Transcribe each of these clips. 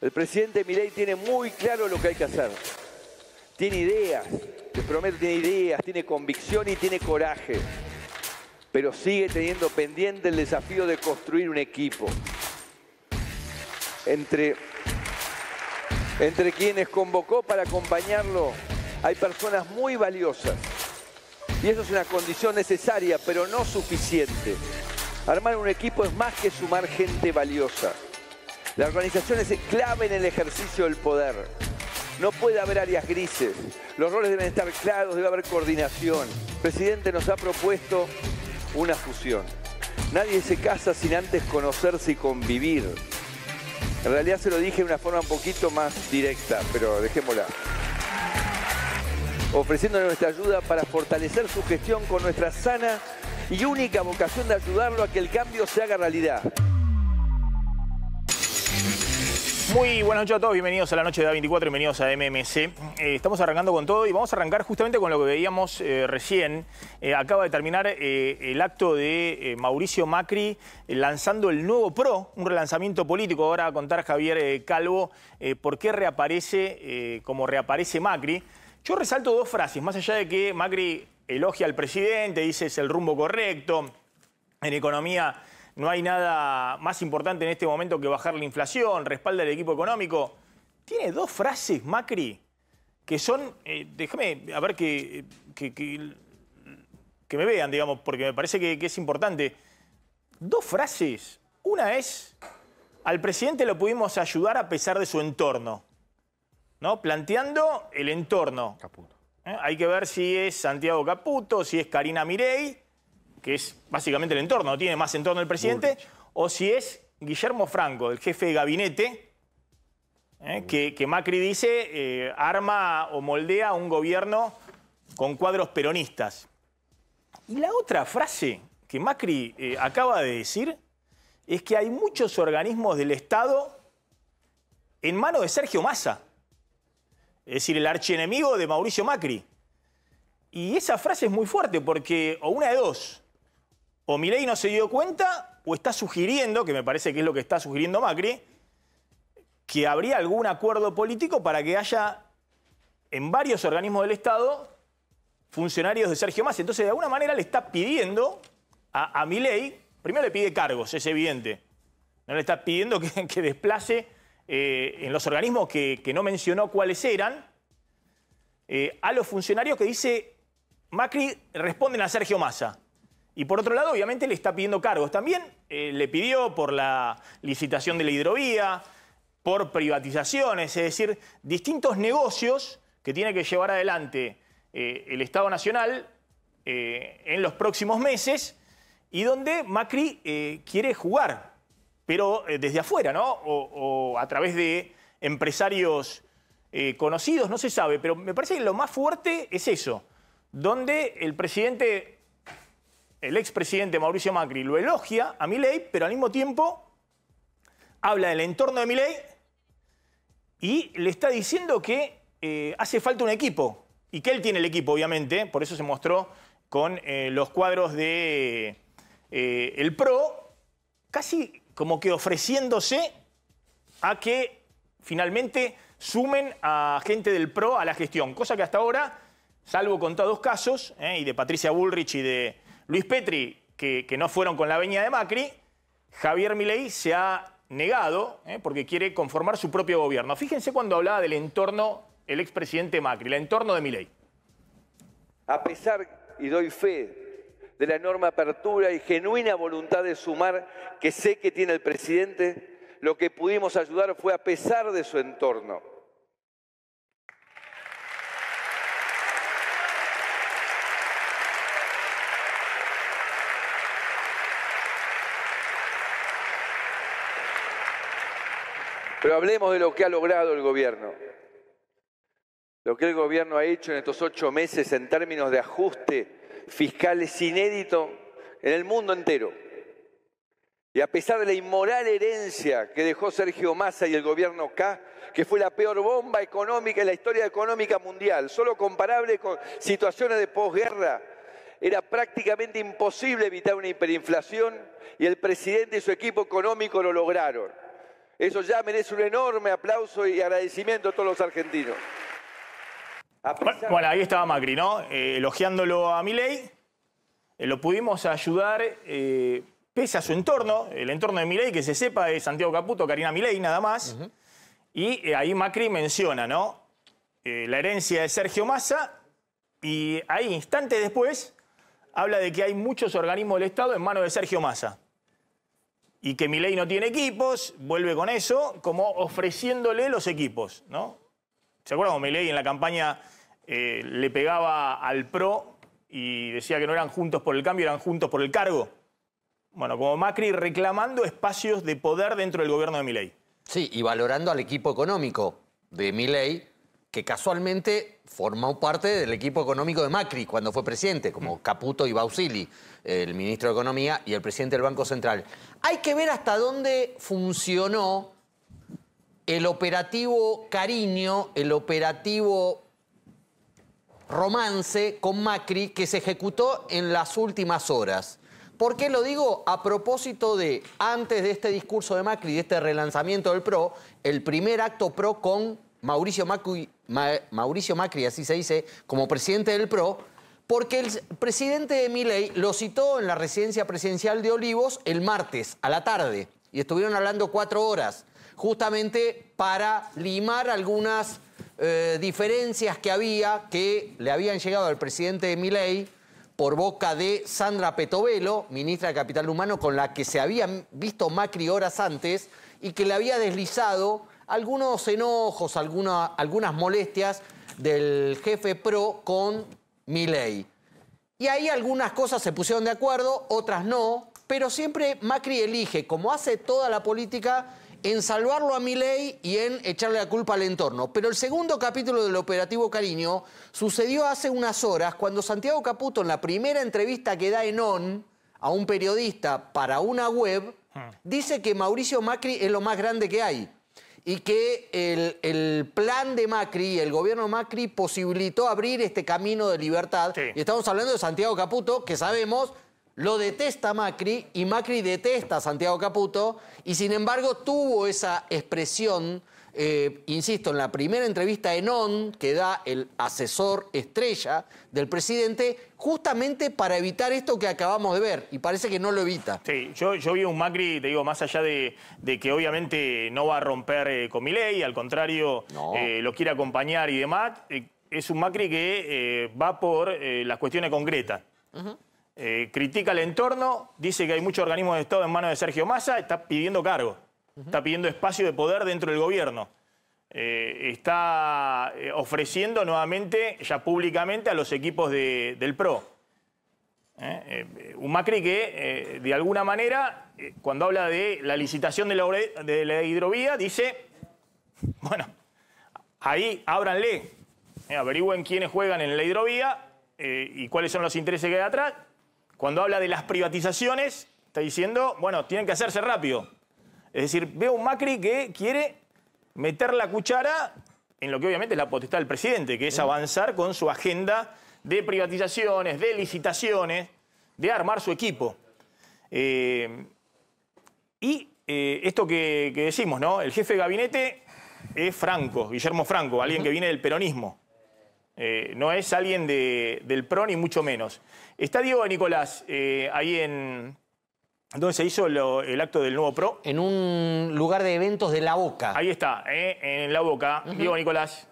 El presidente Milei tiene muy claro lo que hay que hacer. Tiene ideas, les prometo, tiene ideas, tiene convicción y tiene coraje. Pero sigue teniendo pendiente el desafío de construir un equipo. Entre, entre quienes convocó para acompañarlo hay personas muy valiosas. Y eso es una condición necesaria, pero no suficiente. Armar un equipo es más que sumar gente valiosa. La organización es clave en el ejercicio del poder. No puede haber áreas grises. Los roles deben estar claros, debe haber coordinación. El presidente nos ha propuesto una fusión. Nadie se casa sin antes conocerse y convivir. En realidad se lo dije de una forma un poquito más directa, pero dejémosla. Ofreciéndole nuestra ayuda para fortalecer su gestión con nuestra sana y única vocación de ayudarlo a que el cambio se haga realidad. Muy buenas noches a todos, bienvenidos a la noche de A24, bienvenidos a MMC. Eh, estamos arrancando con todo y vamos a arrancar justamente con lo que veíamos eh, recién. Eh, acaba de terminar el acto de Mauricio Macri lanzando el nuevo PRO, un relanzamiento político. Ahora a contar Javier Calvo por qué reaparece como reaparece Macri. Yo resalto dos frases, más allá de que Macri elogia al presidente, dice es el rumbo correcto, en economía no hay nada más importante en este momento que bajar la inflación, respalda el equipo económico. Tiene dos frases, Macri, que son, déjeme eh, déjame, a ver que, que, me vean, digamos, porque me parece que, es importante. Dos frases. Una es, al presidente lo pudimos ayudar a pesar de su entorno, ¿no? Planteando el entorno. Caputo. ¿Eh? Hay que ver si es Santiago Caputo, si es Karina Mirey que es básicamente el entorno, no tiene más entorno el presidente, o si es Guillermo Franco, el jefe de gabinete, eh, que, Macri dice eh, arma o moldea un gobierno con cuadros peronistas. Y la otra frase que Macri eh, acaba de decir es que hay muchos organismos del Estado en mano de Sergio Massa, es decir, el archienemigo de Mauricio Macri. Y esa frase es muy fuerte porque, o una de dos, o Milei no se dio cuenta o está sugiriendo, que me parece que es lo que está sugiriendo Macri, que habría algún acuerdo político para que haya en varios organismos del Estado funcionarios de Sergio Massa. Entonces, de alguna manera le está pidiendo a, a Milei, primero le pide cargos, es evidente, no le está pidiendo que, desplace eh, en los organismos que, no mencionó cuáles eran, eh, a los funcionarios que dice Macri responden a Sergio Massa. Y por otro lado, obviamente le está pidiendo cargos. También eh, le pidió por la licitación de la hidrovía, por privatizaciones, es decir, distintos negocios que tiene que llevar adelante eh, el Estado Nacional eh, en los próximos meses y donde Macri quiere jugar, pero desde afuera, ¿no? o, a través de empresarios conocidos, no se sabe, pero me parece que lo más fuerte es eso, donde el presidente el expresidente Mauricio Macri lo elogia a Milei, pero al mismo tiempo habla del entorno de Milei y le está diciendo que eh, hace falta un equipo. Y que él tiene el equipo, obviamente, por eso se mostró con eh, los cuadros de eh, el PRO, casi como que ofreciéndose a que finalmente sumen a gente del PRO a la gestión, cosa que hasta ahora, salvo contados casos, y de Patricia Bullrich y de Luis Petri, que, no fueron con la veña de Macri, Javier Milei se ha negado eh, porque quiere conformar su propio gobierno. Fíjense cuando hablaba del entorno, el expresidente Macri, el entorno de Milei. A pesar, y doy fe de la enorme apertura y genuina voluntad de sumar que sé que tiene el presidente, lo que pudimos ayudar fue a pesar de su entorno, Pero hablemos de lo que ha logrado el gobierno. Lo que el gobierno ha hecho en estos ocho meses en términos de ajuste fiscal es inédito en el mundo entero. Y a pesar de la inmoral herencia que dejó Sergio Massa y el gobierno K, que fue la peor bomba económica en la historia económica mundial, solo comparable con situaciones de posguerra, era prácticamente imposible evitar una hiperinflación y el presidente y su equipo económico lo lograron. Eso ya merece un enorme aplauso y agradecimiento a todos los argentinos. Bueno, ahí estaba Macri, ¿no? Eh, elogiándolo a Milei. Eh, lo pudimos ayudar eh, pese a su entorno, el entorno de Milei, que se sepa es Santiago Caputo, Karina Milei, nada más. Y ahí Macri menciona, ¿no? la herencia de Sergio Massa y ahí, instantes después, habla de que hay muchos organismos del Estado en manos de Sergio Massa y que Milei no tiene equipos, vuelve con eso, como ofreciéndole los equipos, ¿no? ¿Se acuerdan cómo Milei en la campaña eh, le pegaba al PRO y decía que no eran juntos por el cambio, eran juntos por el cargo? Bueno, como Macri reclamando espacios de poder dentro del gobierno de Milei. Sí, y valorando al equipo económico de Milei, que casualmente formó parte del equipo económico de Macri cuando fue presidente, como mm. Caputo y Bausili, el ministro de Economía y el presidente del Banco Central. Hay que ver hasta dónde funcionó el operativo cariño, el operativo romance con Macri que se ejecutó en las últimas horas. ¿Por qué lo digo? A propósito de, antes de este discurso de Macri, de este relanzamiento del PRO, el primer acto PRO con Mauricio Macri, así se dice, como presidente del PRO, porque el presidente de Miley lo citó en la residencia presidencial de Olivos el martes a la tarde y estuvieron hablando cuatro horas, justamente para limar algunas eh, diferencias que había que le habían llegado al presidente de Miley por boca de Sandra Petovelo, ministra de Capital Humano, con la que se habían visto Macri horas antes y que le había deslizado algunos enojos, algunas molestias del jefe PRO con Milei. Y ahí algunas cosas se pusieron de acuerdo, otras no, pero siempre Macri elige, como hace toda la política, en salvarlo a Milei y en echarle la culpa al entorno. Pero el segundo capítulo del operativo Cariño sucedió hace unas horas cuando Santiago Caputo en la primera entrevista que da en ON a un periodista para una web hmm. dice que Mauricio Macri es lo más grande que hay y que el, el, plan de Macri, el gobierno Macri, posibilitó abrir este camino de libertad. Y estamos hablando de Santiago Caputo, que sabemos lo detesta Macri y Macri detesta a Santiago Caputo y sin embargo tuvo esa expresión eh, insisto, en la primera entrevista en ON que da el asesor estrella del presidente, justamente para evitar esto que acabamos de ver, y parece que no lo evita. Sí, yo, yo vi un Macri, te digo, más allá de, que obviamente no va a romper eh, con mi ley, al contrario, eh, lo quiere acompañar y demás, es un Macri que va por las cuestiones concretas. critica el entorno, dice que hay muchos organismos de Estado en manos de Sergio Massa, está pidiendo cargo está pidiendo espacio de poder dentro del gobierno. Eh, está eh, ofreciendo nuevamente, ya públicamente, a los equipos del PRO. Eh, un Macri que, de alguna manera, cuando habla de la licitación de la, hidrovía, dice, bueno, ahí ábranle, averigüen quiénes juegan en la hidrovía y cuáles son los intereses que hay atrás. Cuando habla de las privatizaciones, está diciendo, bueno, tienen que hacerse rápido. Es decir, veo un Macri que quiere meter la cuchara en lo que obviamente es la potestad del presidente, que es avanzar con su agenda de privatizaciones, de licitaciones, de armar su equipo. Eh, y eh, esto que, decimos, ¿no? El jefe de gabinete es Franco, Guillermo Franco, alguien que viene del peronismo. Eh, no es alguien del PRO ni mucho menos. Está Diego Nicolás ahí en, ¿Dónde se hizo el acto del nuevo PRO? En un lugar de eventos de La Boca. Ahí está, eh, en La Boca. Vivo, Nicolás.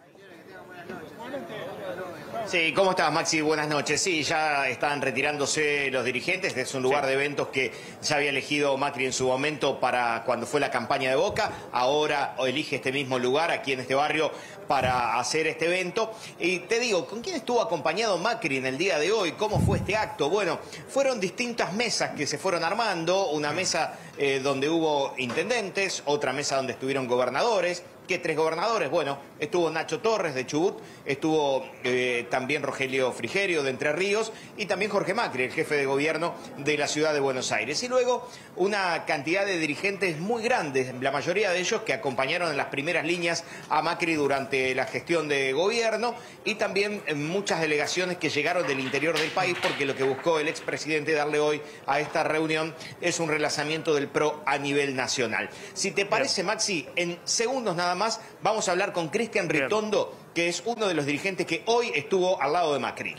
Sí, ¿cómo estás, Maxi? Buenas noches. Sí, ya están retirándose los dirigentes. es un lugar de eventos que ya había elegido Macri en su momento para cuando fue la campaña de Boca. Ahora elige este mismo lugar aquí en este barrio para hacer este evento. Y te digo, ¿con quién estuvo acompañado Macri en el día de hoy? ¿Cómo fue este acto? Bueno, fueron distintas mesas que se fueron armando. Una mesa eh, donde hubo intendentes, otra mesa donde estuvieron gobernadores, ¿Qué tres gobernadores? Bueno, estuvo Nacho Torres de Chubut, estuvo eh, también Rogelio Frigerio de Entre Ríos y también Jorge Macri, el jefe de gobierno de la ciudad de Buenos Aires. Y luego una cantidad de dirigentes muy grandes, la mayoría de ellos que acompañaron en las primeras líneas a Macri durante la gestión de gobierno y también muchas delegaciones que llegaron del interior del país porque lo que buscó el expresidente darle hoy a esta reunión es un relanzamiento del PRO a nivel nacional. Si te parece, Maxi, en segundos nada más Vamos a hablar con Cristian Ritondo, que es uno de los dirigentes que hoy estuvo al lado de Macri.